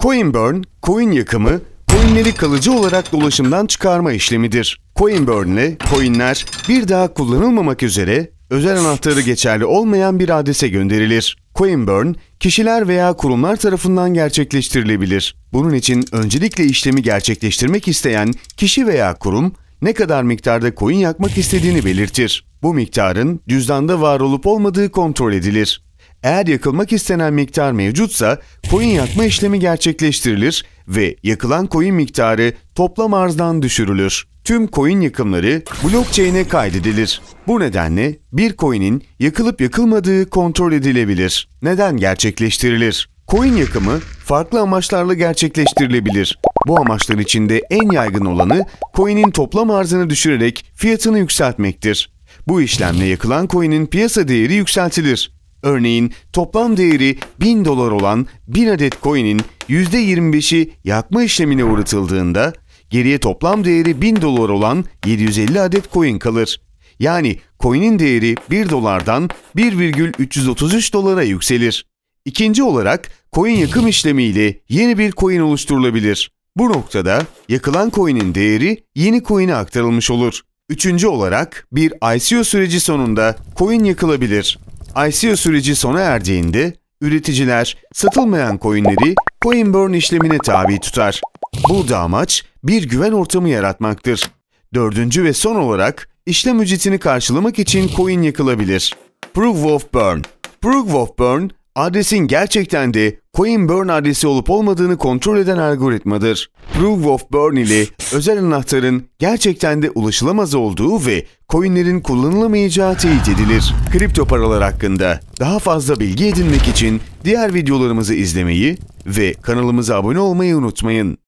Coinburn, coin yakımı, coinleri kalıcı olarak dolaşımdan çıkarma işlemidir. Coinburn ile coinler bir daha kullanılmamak üzere özel anahtarı geçerli olmayan bir adrese gönderilir. Coinburn, kişiler veya kurumlar tarafından gerçekleştirilebilir. Bunun için öncelikle işlemi gerçekleştirmek isteyen kişi veya kurum, ne kadar miktarda coin yakmak istediğini belirtir. Bu miktarın cüzdanda var olup olmadığı kontrol edilir. Eğer yakılmak istenen miktar mevcutsa coin yakma işlemi gerçekleştirilir ve yakılan coin miktarı toplam arzdan düşürülür. Tüm coin yakımları blockchain'e kaydedilir. Bu nedenle bir coin'in yakılıp yakılmadığı kontrol edilebilir. Neden gerçekleştirilir? Coin yakımı farklı amaçlarla gerçekleştirilebilir. Bu amaçlar içinde en yaygın olanı coin'in toplam arzını düşürerek fiyatını yükseltmektir. Bu işlemle yakılan coin'in piyasa değeri yükseltilir. Örneğin toplam değeri 1000 dolar olan 1000 adet coin'in %25'i yakma işlemine uğratıldığında geriye toplam değeri 1000 dolar olan 750 adet coin kalır. Yani coin'in değeri 1 dolardan 1,333 dolara yükselir. İkinci olarak coin yakım işlemiyle yeni bir coin oluşturulabilir. Bu noktada yakılan coin'in değeri yeni coin'e aktarılmış olur. Üçüncü olarak bir ICO süreci sonunda coin yakılabilir. ICO süreci sona erdiğinde üreticiler satılmayan coinleri coin burn işlemine tabi tutar. Burada amaç bir güven ortamı yaratmaktır. Dördüncü ve son olarak işlem ücretini karşılamak için coin yakılabilir. Proof of Burn Proof of Burn adresin gerçekten de burn adresi olup olmadığını kontrol eden algoritmadır. Proof of Burn ile özel anahtarın gerçekten de ulaşılamaz olduğu ve coinlerin kullanılamayacağı teyit edilir. Kripto paralar hakkında daha fazla bilgi edinmek için diğer videolarımızı izlemeyi ve kanalımıza abone olmayı unutmayın.